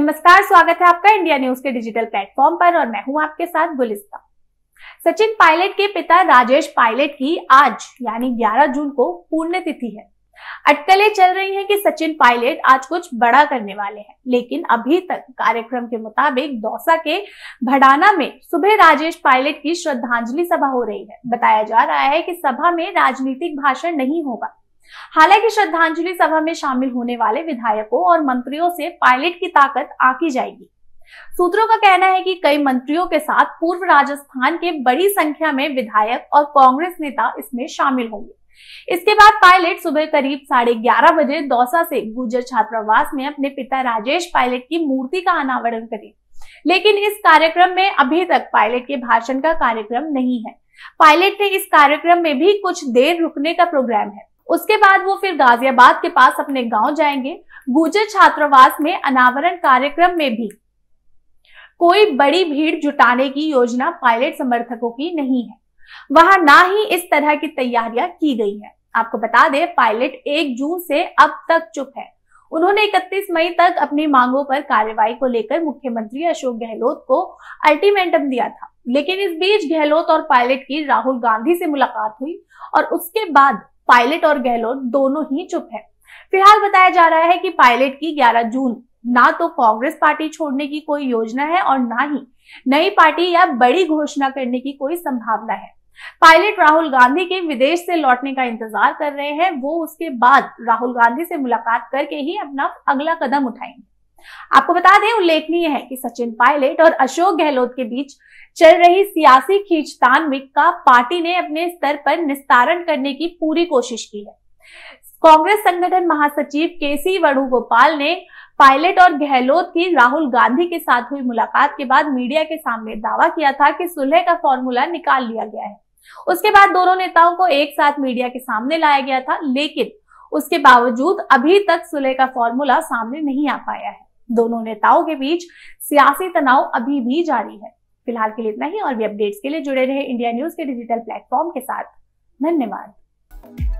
नमस्कार स्वागत है आपका इंडिया न्यूज के डिजिटल प्लेटफॉर्म पर और मैं हूं आपके साथ गुलिस्ता सचिन पायलट के पिता राजेश पायलट की आज यानी 11 जून को पुण्यतिथि है अटकलें चल रही हैं कि सचिन पायलट आज कुछ बड़ा करने वाले हैं लेकिन अभी तक कार्यक्रम के मुताबिक दौसा के भडाना में सुबह राजेश पायलट की श्रद्धांजलि सभा हो रही है बताया जा रहा है कि सभा में राजनीतिक भाषण नहीं होगा हालांकि श्रद्धांजलि सभा में शामिल होने वाले विधायकों और मंत्रियों से पायलट की ताकत आकी जाएगी सूत्रों का कहना है कि कई मंत्रियों के साथ पूर्व राजस्थान के बड़ी संख्या में विधायक और कांग्रेस नेता इसमें शामिल होंगे इसके बाद पायलट सुबह करीब साढ़े ग्यारह बजे दौसा से गुजर छात्रावास में अपने पिता राजेश पायलट की मूर्ति का अनावरण करें लेकिन इस कार्यक्रम में अभी तक पायलट के भाषण का कार्यक्रम नहीं है पायलट ने इस कार्यक्रम में भी कुछ देर रुकने का प्रोग्राम है उसके बाद वो फिर गाजियाबाद के पास अपने गांव जाएंगे गुजर छात्रावास में अनावरण कार्यक्रम में भी कोई बड़ी भीड़ जुटाने की योजना पायलट समर्थकों की नहीं है वहां ना ही इस तरह की तैयारियां की गई है आपको बता दें पायलट एक जून से अब तक चुप है उन्होंने 31 मई तक अपनी मांगों पर कार्रवाई को लेकर मुख्यमंत्री अशोक गहलोत को अल्टीमेटम दिया था लेकिन इस बीच गहलोत और पायलट की राहुल गांधी से मुलाकात हुई और उसके बाद पायलट और गहलोत दोनों ही चुप है फिलहाल बताया जा रहा है कि पायलट की 11 जून ना तो कांग्रेस पार्टी छोड़ने की कोई योजना है और ना ही नई पार्टी या बड़ी घोषणा करने की कोई संभावना है पायलट राहुल गांधी के विदेश से लौटने का इंतजार कर रहे हैं वो उसके बाद राहुल गांधी से मुलाकात करके ही अपना अगला कदम उठाएंगे आपको बता दें उल्लेखनीय है कि सचिन पायलट और अशोक गहलोत के बीच चल रही सियासी खींचतान में का पार्टी ने अपने स्तर पर निस्तारण करने की पूरी कोशिश की है कांग्रेस संगठन महासचिव केसी वेणुगोपाल ने पायलट और गहलोत की राहुल गांधी के साथ हुई मुलाकात के बाद मीडिया के सामने दावा किया था कि सुलह का फॉर्मूला निकाल लिया गया है उसके बाद दोनों नेताओं को एक साथ मीडिया के सामने लाया गया था लेकिन उसके बावजूद अभी तक सुलह का फॉर्मूला सामने नहीं आ पाया है दोनों नेताओं के बीच सियासी तनाव अभी भी जारी है फिलहाल के लिए इतना ही और भी अपडेट्स के लिए जुड़े रहे इंडिया न्यूज के डिजिटल प्लेटफॉर्म के साथ धन्यवाद